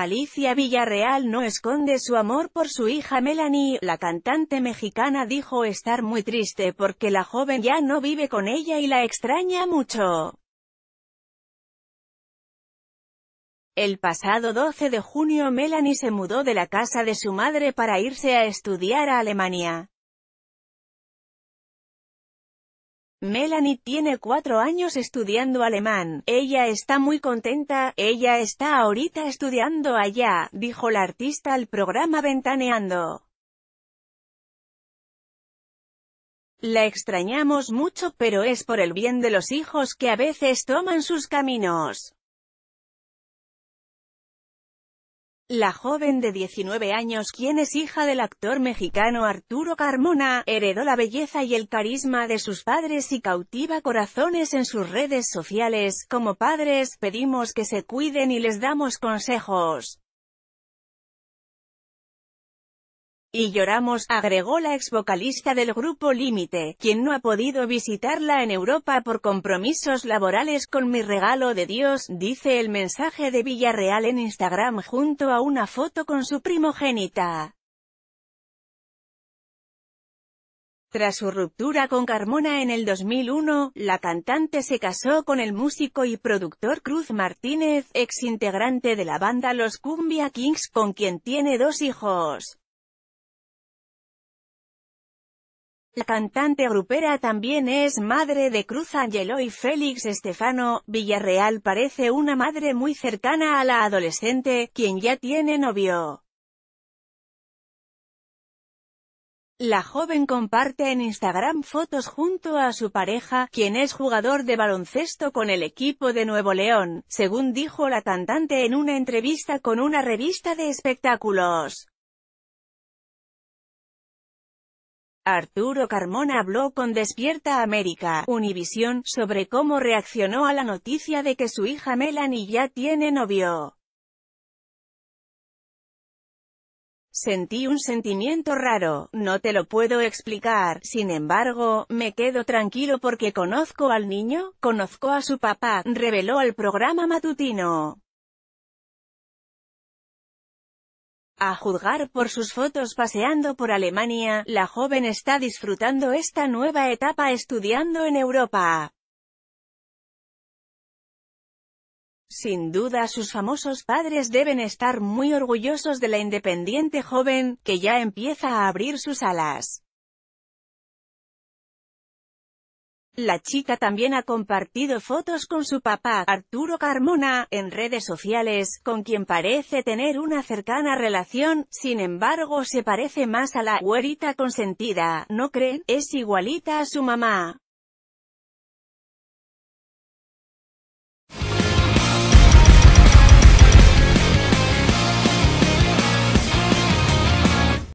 Alicia Villarreal no esconde su amor por su hija Melanie, la cantante mexicana dijo estar muy triste porque la joven ya no vive con ella y la extraña mucho. El pasado 12 de junio Melanie se mudó de la casa de su madre para irse a estudiar a Alemania. Melanie tiene cuatro años estudiando alemán, ella está muy contenta, ella está ahorita estudiando allá, dijo la artista al programa Ventaneando. La extrañamos mucho pero es por el bien de los hijos que a veces toman sus caminos. La joven de 19 años quien es hija del actor mexicano Arturo Carmona, heredó la belleza y el carisma de sus padres y cautiva corazones en sus redes sociales. Como padres, pedimos que se cuiden y les damos consejos. Y lloramos, agregó la ex vocalista del grupo Límite, quien no ha podido visitarla en Europa por compromisos laborales con mi regalo de Dios, dice el mensaje de Villarreal en Instagram junto a una foto con su primogénita. Tras su ruptura con Carmona en el 2001, la cantante se casó con el músico y productor Cruz Martínez, ex integrante de la banda Los Cumbia Kings, con quien tiene dos hijos. La cantante grupera también es madre de Cruz Angelo y Félix Estefano. Villarreal parece una madre muy cercana a la adolescente, quien ya tiene novio. La joven comparte en Instagram fotos junto a su pareja, quien es jugador de baloncesto con el equipo de Nuevo León, según dijo la cantante en una entrevista con una revista de espectáculos. Arturo Carmona habló con Despierta América, Univisión, sobre cómo reaccionó a la noticia de que su hija Melanie ya tiene novio. Sentí un sentimiento raro, no te lo puedo explicar, sin embargo, me quedo tranquilo porque conozco al niño, conozco a su papá, reveló el programa matutino. A juzgar por sus fotos paseando por Alemania, la joven está disfrutando esta nueva etapa estudiando en Europa. Sin duda sus famosos padres deben estar muy orgullosos de la independiente joven, que ya empieza a abrir sus alas. La chica también ha compartido fotos con su papá, Arturo Carmona, en redes sociales, con quien parece tener una cercana relación, sin embargo se parece más a la «güerita consentida», ¿no creen? Es igualita a su mamá.